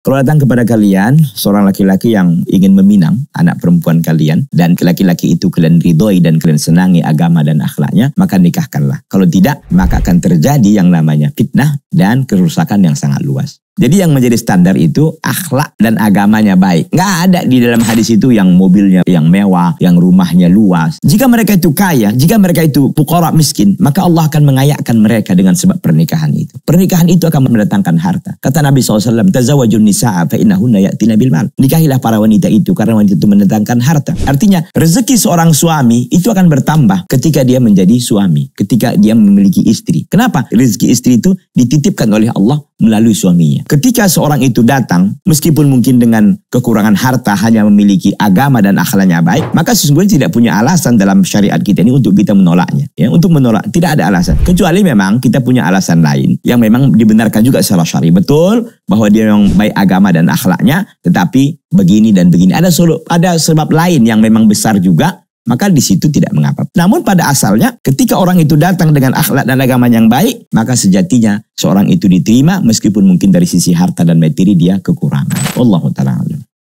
Kalau datang kepada kalian seorang laki-laki yang ingin meminang anak perempuan kalian dan laki-laki itu kalian ridhoi dan kalian senangi agama dan akhlaknya, maka nikahkanlah. Kalau tidak, maka akan terjadi yang namanya fitnah dan kerusakan yang sangat luas. Jadi yang menjadi standar itu akhlak dan agamanya baik. Nggak ada di dalam hadis itu yang mobilnya yang mewah, yang rumahnya luas. Jika mereka itu kaya, jika mereka itu pukora miskin, maka Allah akan mengayakkan mereka dengan sebab pernikahan itu. Pernikahan itu akan mendatangkan harta. Kata Nabi SAW, Tazawajun nisa'a fa'innahunna ya'tina bilman. Nikahilah para wanita itu karena wanita itu mendatangkan harta. Artinya, rezeki seorang suami itu akan bertambah ketika dia menjadi suami, ketika dia memiliki istri. Kenapa? Rezeki istri itu dititipkan oleh Allah melalui suaminya. Ketika seorang itu datang, meskipun mungkin dengan kekurangan harta hanya memiliki agama dan akhlaknya baik, maka sesungguhnya tidak punya alasan dalam syariat kita ini untuk kita menolaknya. Ya, untuk menolak tidak ada alasan. Kecuali memang kita punya alasan lain yang memang dibenarkan juga secara syari. Betul bahwa dia memang baik agama dan akhlaknya, tetapi begini dan begini. Ada ada sebab lain yang memang besar juga maka di situ tidak mengapa. Namun pada asalnya ketika orang itu datang dengan akhlak dan agama yang baik, maka sejatinya seorang itu diterima meskipun mungkin dari sisi harta dan materi dia kekurangan. Allahu taala